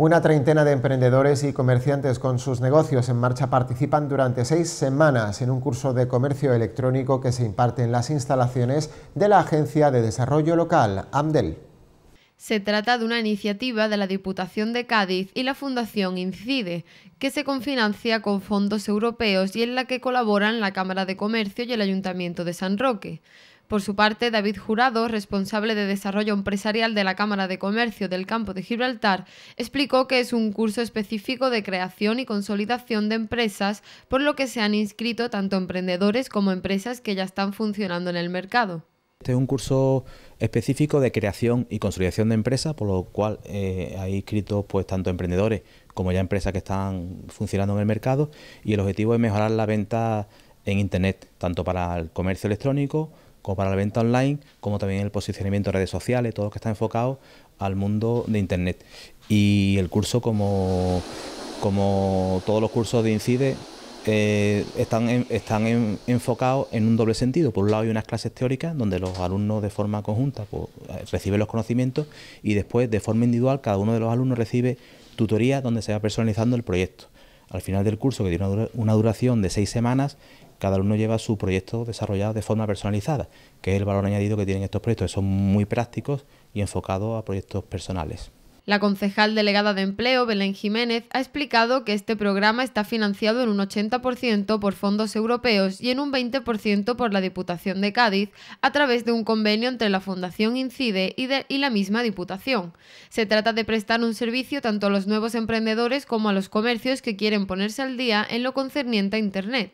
Una treintena de emprendedores y comerciantes con sus negocios en marcha participan durante seis semanas en un curso de comercio electrónico que se imparte en las instalaciones de la Agencia de Desarrollo Local, AMDEL. Se trata de una iniciativa de la Diputación de Cádiz y la Fundación Incide, que se confinancia con fondos europeos y en la que colaboran la Cámara de Comercio y el Ayuntamiento de San Roque. Por su parte, David Jurado, responsable de desarrollo empresarial de la Cámara de Comercio del Campo de Gibraltar, explicó que es un curso específico de creación y consolidación de empresas, por lo que se han inscrito tanto emprendedores como empresas que ya están funcionando en el mercado. Este es un curso específico de creación y consolidación de empresas, por lo cual eh, hay inscritos pues, tanto emprendedores como ya empresas que están funcionando en el mercado y el objetivo es mejorar la venta en Internet, tanto para el comercio electrónico como para la venta online, como también el posicionamiento de redes sociales, todo lo que está enfocado al mundo de Internet. Y el curso, como, como todos los cursos de Incide, eh, están, están enfocados en un doble sentido. Por un lado hay unas clases teóricas donde los alumnos de forma conjunta pues, eh, reciben los conocimientos y después de forma individual cada uno de los alumnos recibe tutoría donde se va personalizando el proyecto. Al final del curso, que tiene una duración de seis semanas, cada alumno lleva su proyecto desarrollado de forma personalizada, que es el valor añadido que tienen estos proyectos, que son muy prácticos y enfocados a proyectos personales. La concejal delegada de empleo, Belén Jiménez, ha explicado que este programa está financiado en un 80% por fondos europeos y en un 20% por la Diputación de Cádiz, a través de un convenio entre la Fundación Incide y, la misma Diputación. Se trata de prestar un servicio tanto a los nuevos emprendedores como a los comercios que quieren ponerse al día en lo concerniente a Internet.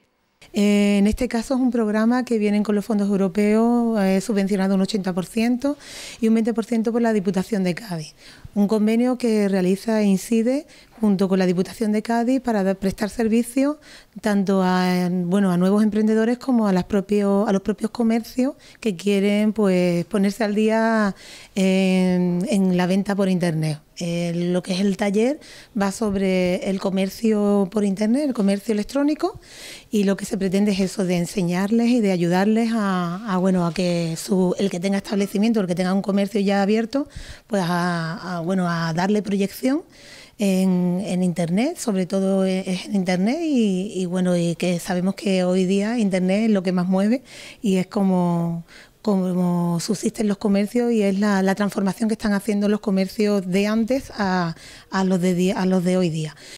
Eh, en este caso es un programa que viene con los fondos europeos eh, subvencionado un 80% y un 20% por la Diputación de Cádiz. Un convenio que realiza e incide junto con la Diputación de Cádiz para prestar servicios tanto a, bueno, a nuevos emprendedores como a, las propios, a los propios comercios que quieren pues, ponerse al día en, la venta por Internet. lo que es el taller va sobre el comercio por Internet, el comercio electrónico, y lo que se pretende es eso, de enseñarles y de ayudarles a, bueno, a que el que tenga establecimiento, el que tenga un comercio ya abierto, pues bueno, a darle proyección en, Internet, sobre todo e-, es en Internet y, bueno, y que sabemos que hoy día Internet es lo que más mueve y es como, como subsisten los comercios y es la, transformación que están haciendo los comercios de antes a, los, de, a los de hoy día.